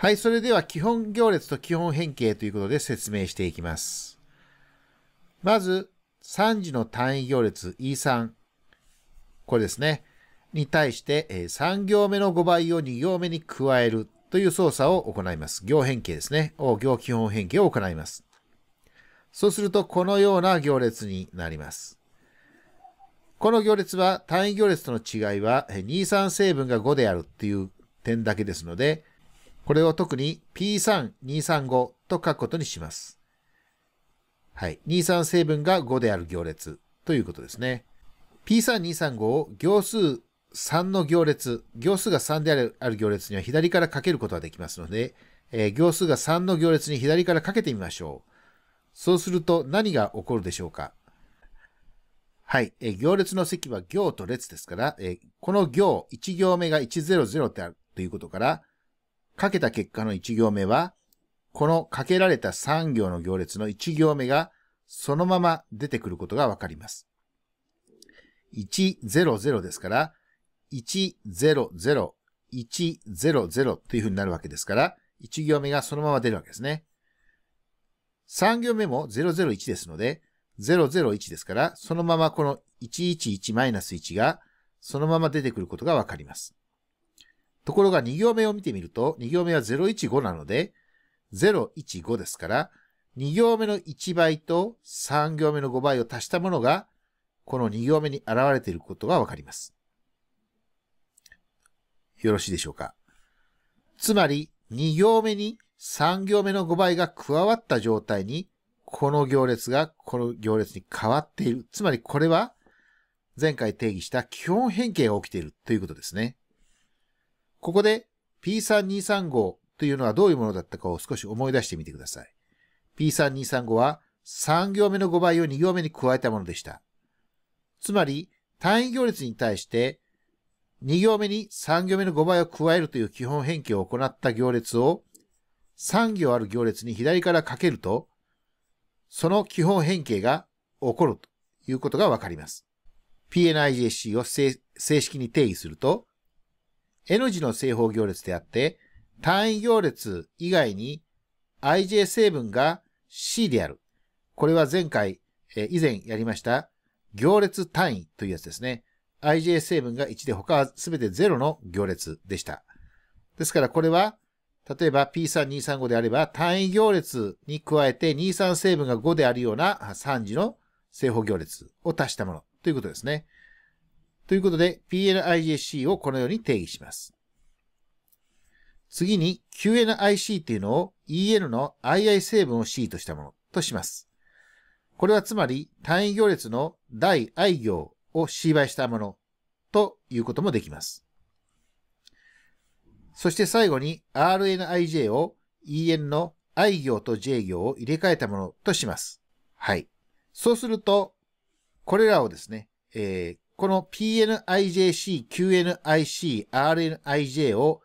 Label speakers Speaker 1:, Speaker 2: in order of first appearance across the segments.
Speaker 1: はい、それでは基本行列と基本変形ということで説明していきます。まず、3次の単位行列 E3。これですね。に対して、3行目の5倍を2行目に加えるという操作を行います。行変形ですね。を行基本変形を行います。そうすると、このような行列になります。この行列は単位行列との違いは、23成分が5であるという点だけですので、これを特に P3235 と書くことにします。はい。23成分が5である行列ということですね。P3235 を行数3の行列、行数が3である行列には左からかけることができますので、えー、行数が3の行列に左からかけてみましょう。そうすると何が起こるでしょうかはい。えー、行列の積は行と列ですから、えー、この行、1行目が100であるということから、かけた結果の1行目は、このかけられた3行の行列の1行目がそのまま出てくることがわかります。100ですから、100、100というふうになるわけですから、1行目がそのまま出るわけですね。3行目も001ですので、001ですから、そのままこの111-1がそのまま出てくることがわかります。ところが2行目を見てみると、2行目は015なので、015ですから、2行目の1倍と3行目の5倍を足したものが、この2行目に現れていることがわかります。よろしいでしょうか。つまり、2行目に3行目の5倍が加わった状態に、この行列がこの行列に変わっている。つまりこれは、前回定義した基本変形が起きているということですね。ここで P3235 というのはどういうものだったかを少し思い出してみてください。P3235 は3行目の5倍を2行目に加えたものでした。つまり、単位行列に対して2行目に3行目の5倍を加えるという基本変形を行った行列を3行ある行列に左からかけると、その基本変形が起こるということがわかります。PNIJC を正式に定義すると、N 字の正方行列であって、単位行列以外に ij 成分が C である。これは前回、え以前やりました行列単位というやつですね。ij 成分が1で他は全て0の行列でした。ですからこれは、例えば P3235 であれば単位行列に加えて23成分が5であるような3次の正方行列を足したものということですね。ということで、PNIGC をこのように定義します。次に QNIC というのを EN の II 成分を C としたものとします。これはつまり単位行列の第 I 行を C 倍したものということもできます。そして最後に RNIJ を EN の I 行と J 行を入れ替えたものとします。はい。そうすると、これらをですね、えー、この PNIJC、QNIC、RNIJ を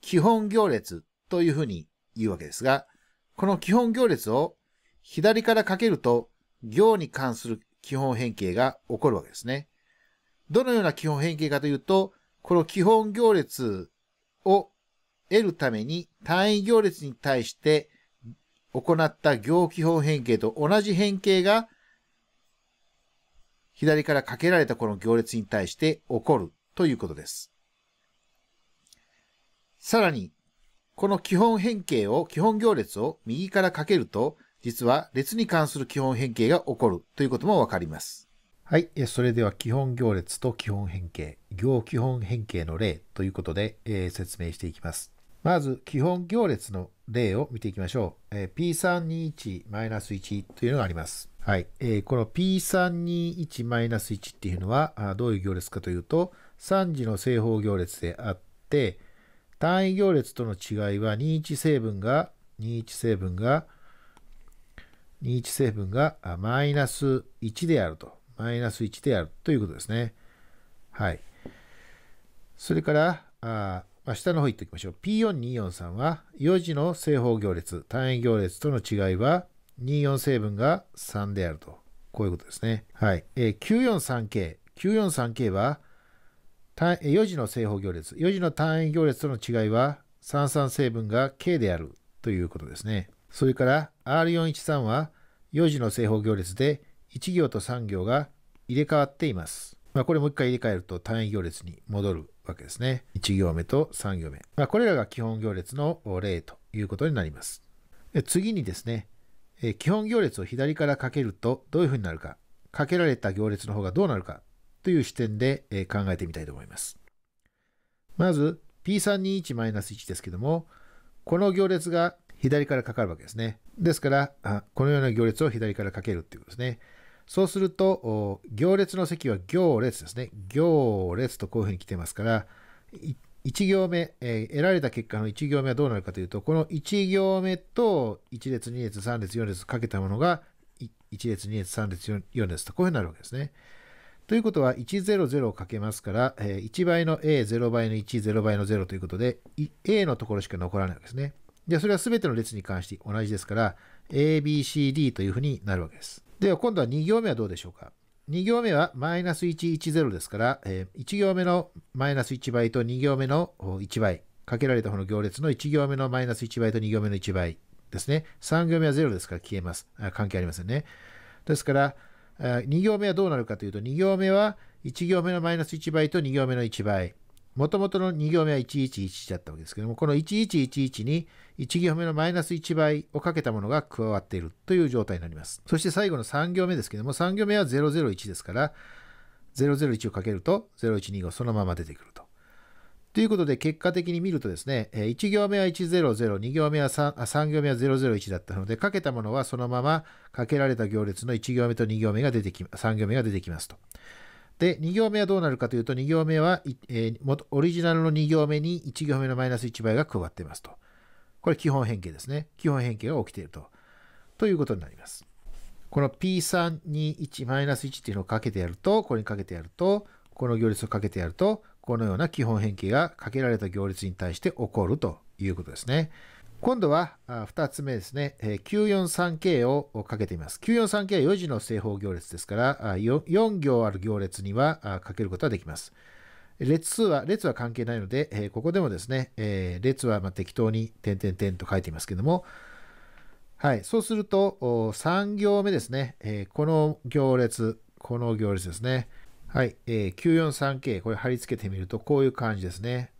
Speaker 1: 基本行列というふうに言うわけですが、この基本行列を左からかけると行に関する基本変形が起こるわけですね。どのような基本変形かというと、この基本行列を得るために単位行列に対して行った行基本変形と同じ変形が左からかけられたこの行列に対して起こるということです。さらに、この基本変形を、基本行列を右からかけると、実は列に関する基本変形が起こるということもわかります。はい。それでは基本行列と基本変形、行基本変形の例ということで、えー、説明していきます。まず、基本行列の例を見ていきましょう。えー、P321-1 というのがあります。はい。えー、この P321-1 っていうのはあどういう行列かというと、3次の正方行列であって、単位行列との違いは21成分が、21成分が、21成分がマイナス1であると。マイナス1であるということですね。はい。それから、あ下の方行っておきましょう。P4243 は4次の正方行列、単位行列との違いは24成分が3であると。こういうことですね。はい。えー、943K。943K は、4次の正方行列。4次の単位行列との違いは、33成分が K であるということですね。それから R413 は、4次の正方行列で、1行と3行が入れ替わっています。まあ、これもう一回入れ替えると単位行列に戻るわけですね。1行目と3行目。まあ、これらが基本行列の例ということになります。次にですね、えー、基本行列を左からかけるとどういうふうになるか、かけられた行列の方がどうなるかという視点で、えー、考えてみたいと思います。まず P321-1 ですけども、この行列が左からかかるわけですね。ですから、あこのような行列を左からかけるっていうことですね。そうすると、行列の席は行列ですね。行列とこういうふうに来てますから、1行目、えー、得られた結果の1行目はどうなるかというと、この1行目と1列、2列、3列、4列かけたものが1列、2列、3列、4列とこういうふうになるわけですね。ということは、100をかけますから、えー、1倍の A、0倍の1、0倍の0ということで、A のところしか残らないわけですね。じゃあ、それは全ての列に関して同じですから、ABCD というふうになるわけです。では、今度は2行目はどうでしょうか。2行目はマイナス110ですから、え1行目のマイナス1倍と2行目の1倍、かけられた方の行列の1行目のマイナス1倍と2行目の1倍ですね。3行目は0ですから消えます。あ関係ありませんね。ですから、2行目はどうなるかというと、2行目は1行目のマイナス1倍と2行目の1倍。もともとの2行目は1111だったわけですけども、この1111に1行目のマイナス1倍をかけたものが加わっているという状態になります。そして最後の3行目ですけども、3行目は001ですから、001をかけると0125がそのまま出てくると。ということで、結果的に見るとですね、1行目は100、2行目は3、3行目は001だったので、かけたものはそのままかけられた行列の1行目と2行目が出てき、3行目が出てきますと。で、2行目はどうなるかというと、2行目は、えー、オリジナルの2行目に1行目のマイナス1倍が加わっていますと。これ基本変形ですね。基本変形が起きていると。ということになります。この P3 2 1マイナス1っていうのをかけてやると、これにかけてやると、この行列をかけてやると、このような基本変形がかけられた行列に対して起こるということですね。今度は2つ目ですね、943K をかけてみます。943K は4時の正方行列ですから、4行ある行列にはかけることができます。列数は、列は関係ないので、ここでもですね、列はま適当に点々点と書いていますけども、はい、そうすると3行目ですね、この行列、この行列ですね、はい、943K、これ貼り付けてみるとこういう感じですね。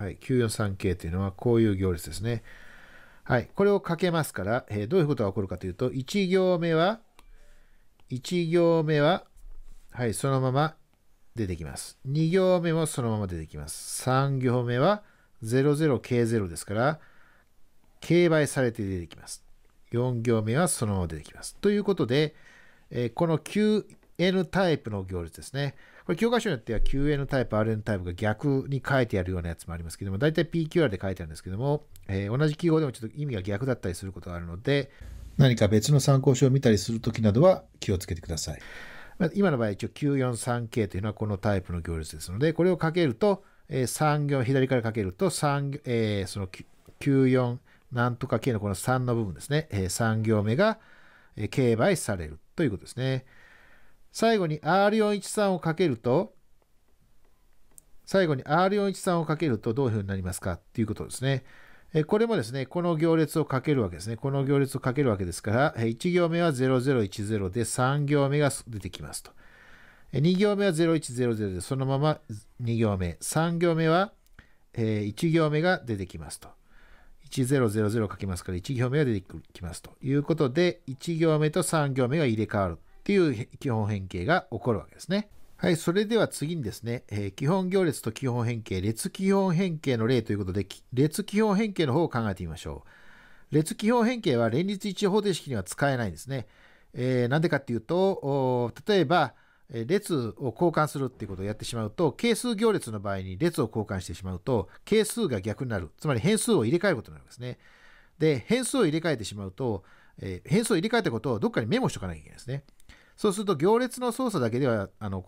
Speaker 1: はい、943系というのはこういう行列ですね。はい、これをかけますから、えー、どういうことが起こるかというと、1行目は、1行目は、はい、そのまま出てきます。2行目もそのまま出てきます。3行目は、00K0 ですから、競売されて出てきます。4行目はそのまま出てきます。ということで、えー、この QN タイプの行列ですね。これ教科書によっては QN タイプ、RN タイプが逆に書いてあるようなやつもありますけども、大体 PQR で書いてあるんですけども、えー、同じ記号でもちょっと意味が逆だったりすることがあるので、何か別の参考書を見たりするときなどは気をつけてください。今の場合、一応 943K というのはこのタイプの行列ですので、これをかけると、えー、3行、左からかけると、3えー、その94、なんとか K のこの3の部分ですね、えー、3行目が、えー、K 倍されるということですね。最後に R413 をかけると、最後に R413 をかけるとどういうふうになりますかっていうことですね。これもですね、この行列をかけるわけですね。この行列をかけるわけですから、1行目は0010で3行目が出てきますと。2行目は0100でそのまま2行目。3行目は1行目が出てきますと。1000書きますから1行目が出てきますということで、1行目と3行目が入れ替わるていう基本変形が起こるわけですね。はい、それでは次にですね、えー、基本行列と基本変形、列基本変形の例ということで、列基本変形の方を考えてみましょう。列基本変形は連立一方程式には使えないんですね。えー、なんでかっていうと、例えば、列を交換するっていうことをやってしまうと、係数行列の場合に列を交換してしまうと、係数が逆になる。つまり変数を入れ替えることになるんですね。で、変数を入れ替えてしまうと、えー、変数を入れ替えたことをどっかにメモしとかなきゃいけないですね。そうすると行列の操作だけではあの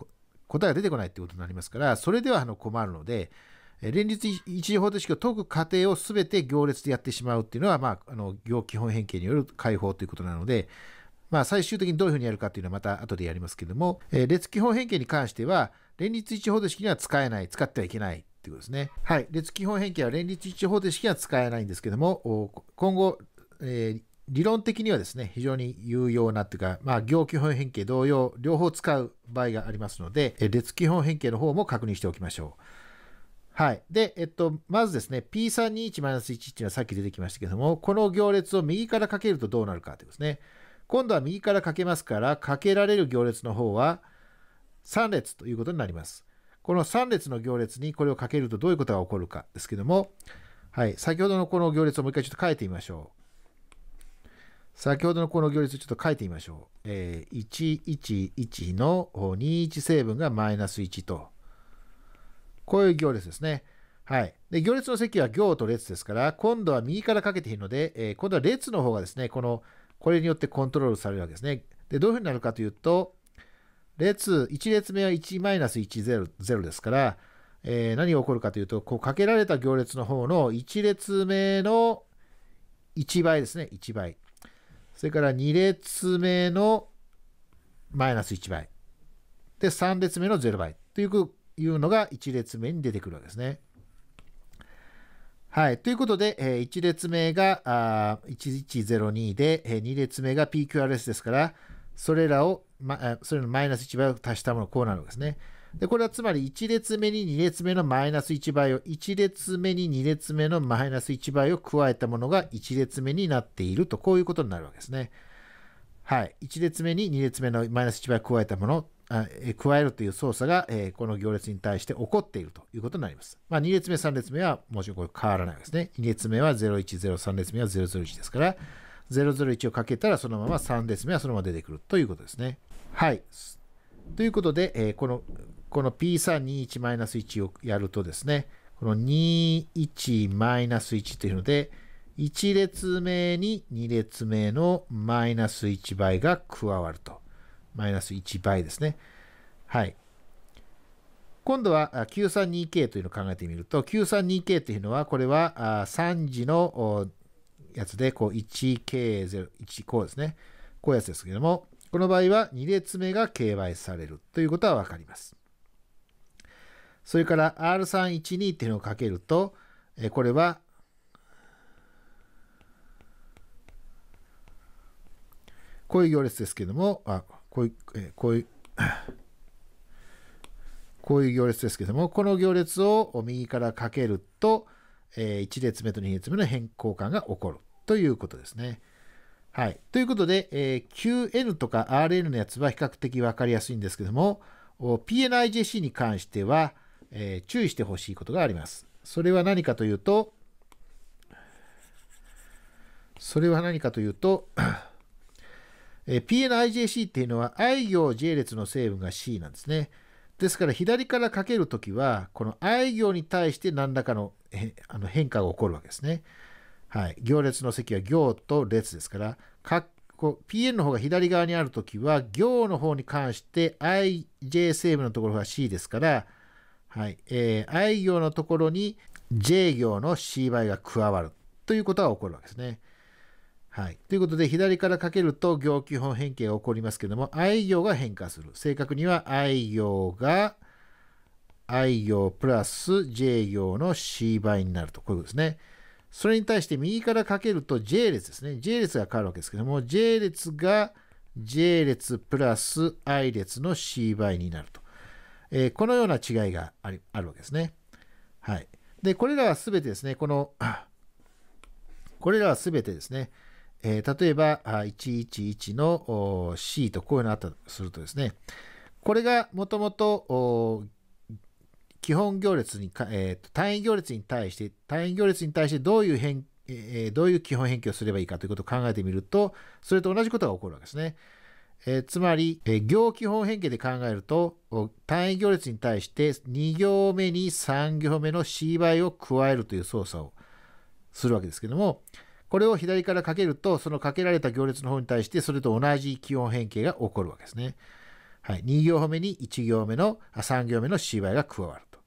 Speaker 1: 答えが出てこないってことになりますから、それではあの困るので、連立一時方程式を解く過程を全て行列でやってしまうっていうのは、まあ、あの行基本変形による解放ということなので、まあ、最終的にどういうふうにやるかっていうのはまた後でやりますけども、えー、列基本変形に関しては、連立一時方程式には使えない、使ってはいけないっていうことですね。はい。列基本変形は連立一時方程式には使えないんですけども、今後、えー理論的にはですね、非常に有用なっていうか、まあ、行基本変形同様、両方使う場合がありますので、列基本変形の方も確認しておきましょう。はい。で、えっと、まずですね、P321-1 っていうのはさっき出てきましたけども、この行列を右からかけるとどうなるかということですね。今度は右からかけますから、かけられる行列の方は3列ということになります。この3列の行列にこれをかけるとどういうことが起こるかですけども、はい。先ほどのこの行列をもう一回ちょっと変えてみましょう。先ほどのこの行列ちょっと書いてみましょう。えー、111の21成分がマイナス1と。こういう行列ですね。はい。で、行列の席は行と列ですから、今度は右からかけているので、えー、今度は列の方がですね、この、これによってコントロールされるわけですね。で、どういうふうになるかというと、列、1列目は1マイナス10ですから、えー、何が起こるかというと、こうかけられた行列の方の1列目の1倍ですね、1倍。それから2列目のマイナス1倍。で、3列目の0倍というのが1列目に出てくるわけですね。はい。ということで、え1列目が1102で、え2列目が PQRS ですから、それらを、ま、それのマイナス1倍を足したもの、こうなるわけですね。で、これはつまり1列目に2列目のマイナス1倍を、1列目に2列目のマイナス1倍を加えたものが1列目になっていると、こういうことになるわけですね。はい。1列目に2列目のマイナス1倍を加えたもの、え加えるという操作が、えー、この行列に対して起こっているということになります。まあ、2列目、3列目はもちろんこれ変わらないわけですね。2列目は010、3列目は001ですから、001をかけたらそのまま3列目はそのまま出てくるということですね。はい。ということで、えー、このこの P321-1 をやるとですね、この21-1というので、1列目に2列目のマイナス1倍が加わると。マイナス1倍ですね。はい。今度は 932K というのを考えてみると、932K というのは、これは3次のやつで、こう 1K0、1こうですね。こういうやつですけども、この場合は2列目が K 倍されるということはわかります。それから R312 っていうのをかけると、えこれは、こういう行列ですけども、あ、こういう、えこういう、こういう行列ですけども、この行列を右からかけると、え1列目と2列目の変更感が起こるということですね。はい。ということで、え QN とか RN のやつは比較的分かりやすいんですけども、PNIJC に関しては、えー、注意してほしいことがあります。それは何かというと、それは何かというと、えー、PNIJC っていうのは I 行 J 列の成分が C なんですね。ですから左からかけるときは、この I 行に対して何らかのあの変化が起こるわけですね。はい。行列の積は行と列ですから、かこ PN の方が左側にあるときは、行の方に関して IJ 成分のところが C ですから、はい。えー、I 行のところに J 行の C 倍が加わるということが起こるわけですね。はい。ということで、左からかけると行基本変形が起こりますけども、I 行が変化する。正確には I 行が I 行プラス J 行の C 倍になると。こういうことですね。それに対して右からかけると J 列ですね。J 列が変わるわけですけども、J 列が J 列プラス I 列の C 倍になると。えー、このような違いがああるわけですね。はい。で、これらはすべてですね、この、これらはすべてですね、えー、例えば、111の C とこういうのあったとするとですね、これがもともと基本行列にか、えー、単位行列に対して、単位行列に対してどういう変、えー、どういう基本変形をすればいいかということを考えてみると、それと同じことが起こるわけですね。えー、つまり、えー、行基本変形で考えると単位行列に対して2行目に3行目の C 倍を加えるという操作をするわけですけどもこれを左からかけるとそのかけられた行列の方に対してそれと同じ基本変形が起こるわけですね。はい、2行目に1行目の3行目の C 倍が加わると。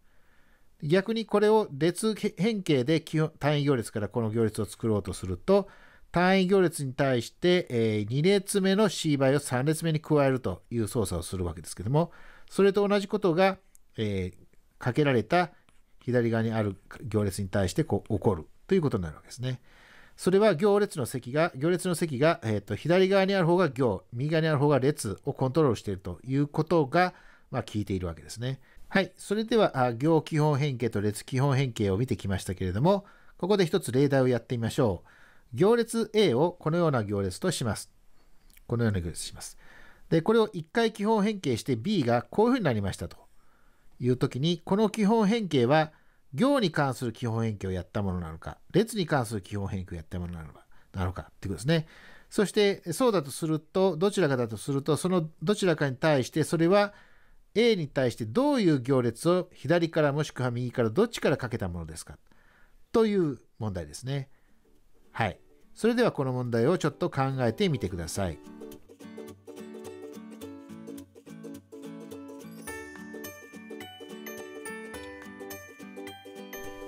Speaker 1: 逆にこれを列変形で基本単位行列からこの行列を作ろうとすると単位行列に対して、え2列目の C 倍を3列目に加えるという操作をするわけですけども、それと同じことが、えかけられた左側にある行列に対してこう起こるということになるわけですね。それは行列の席が、行列の席が、えー、と左側にある方が行、右側にある方が列をコントロールしているということが、まあ、聞いているわけですね。はい。それでは、行基本変形と列基本変形を見てきましたけれども、ここで一つ例題をやってみましょう。行列 A をこのような行列とします。このような行列します。で、これを1回基本変形して B がこういうふうになりましたという時に、この基本変形は行に関する基本変形をやったものなのか、列に関する基本変形をやったものなのか、なのかっていうことですね。そして、そうだとすると、どちらかだとすると、そのどちらかに対して、それは A に対してどういう行列を左からもしくは右からどっちからかけたものですかという問題ですね。はい。それではこの問題をちょっと考えてみてください。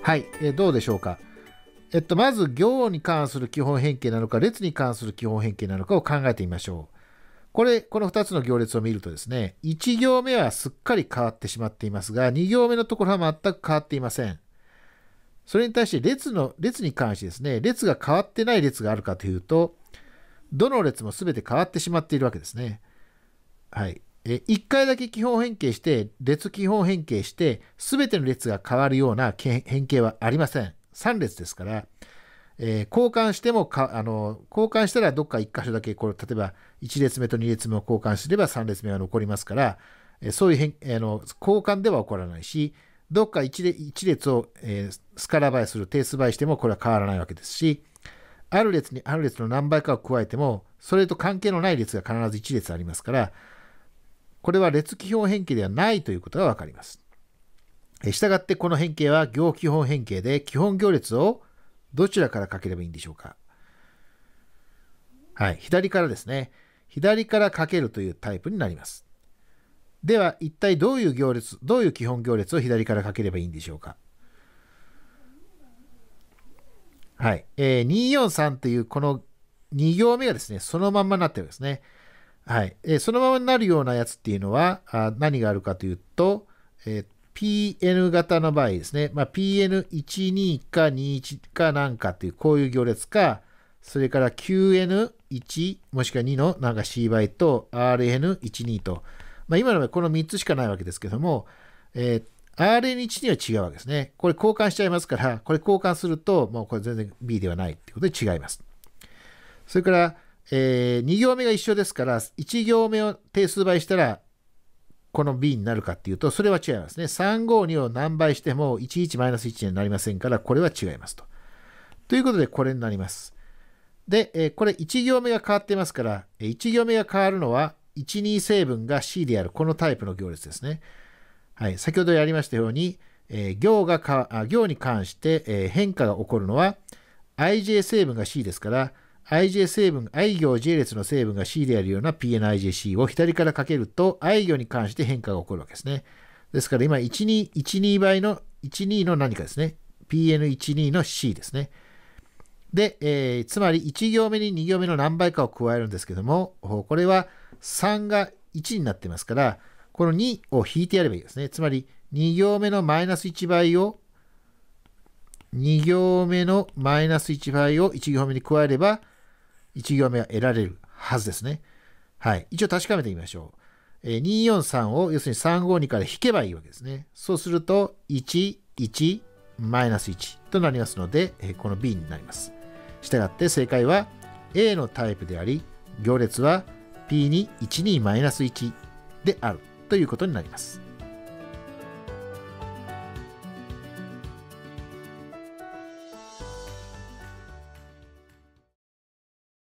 Speaker 1: はい、えどうでしょうか。えっと、まず行に関する基本変形なのか、列に関する基本変形なのかを考えてみましょう。これ、この2つの行列を見るとですね、1行目はすっかり変わってしまっていますが、2行目のところは全く変わっていません。それに対して列の、列に関してですね、列が変わってない列があるかというと、どの列も全て変わってしまっているわけですね。はい。え1回だけ基本変形して、列基本変形して、全ての列が変わるような変形はありません。3列ですから、えー、交換してもかあの、交換したらどっか1箇所だけ、これ、例えば1列目と2列目を交換すれば3列目は残りますから、えそういう変、えの交換では起こらないし、どっか一列一列を、えー、スカラ倍する、定数倍してもこれは変わらないわけですし、ある列にある列の何倍かを加えても、それと関係のない列が必ず1列ありますから、これは列基本変形ではないということがわかります。したがってこの変形は行基本変形で、基本行列をどちらから書ければいいんでしょうか。はい、左からですね。左から書けるというタイプになります。では一体どういう行列どういう基本行列を左から書ければいいんでしょうかはい、えー、243っていうこの2行目がですねそのまんまになってるんですねはい、えー、そのままになるようなやつっていうのはあ何があるかというと、えー、PN 型の場合ですね、まあ、PN12 か21かなんかっていうこういう行列かそれから QN1 もしくは2のなんか C 倍と RN12 とまあ、今のはこの3つしかないわけですけども、えー、RNH には違うわけですね。これ交換しちゃいますから、これ交換すると、もうこれ全然 B ではないってことで違います。それから、えー、2行目が一緒ですから、1行目を定数倍したら、この B になるかっていうと、それは違いますね。352を何倍しても11 1になりませんから、これは違いますと。ということで、これになります。で、えー、これ1行目が変わってますから、1行目が変わるのは、12成分が C であるこのタイプの行列ですね。はい、先ほどやりましたように、えー、行がか行に関して、えー、変化が起こるのは ij 成分が C ですから ij 成分 i 行 j 列の成分が C であるような pnijc を左からかけると i 行に関して変化が起こるわけですね。ですから今12、12倍の12の何かですね。pn12 の C ですね。で、えー、つまり1行目に2行目の何倍かを加えるんですけども、これは3が1になってますから、この2を引いてやればいいですね。つまり、2行目のマイナス1倍を、2行目のマイナス1倍を1行目に加えれば、1行目は得られるはずですね。はい。一応確かめてみましょう。えー、243を、要するに352から引けばいいわけですね。そうすると、1、1、マイナス1となりますので、えー、この B になります。したがって正解は A のタイプであり、行列は P に12 1であるということになります。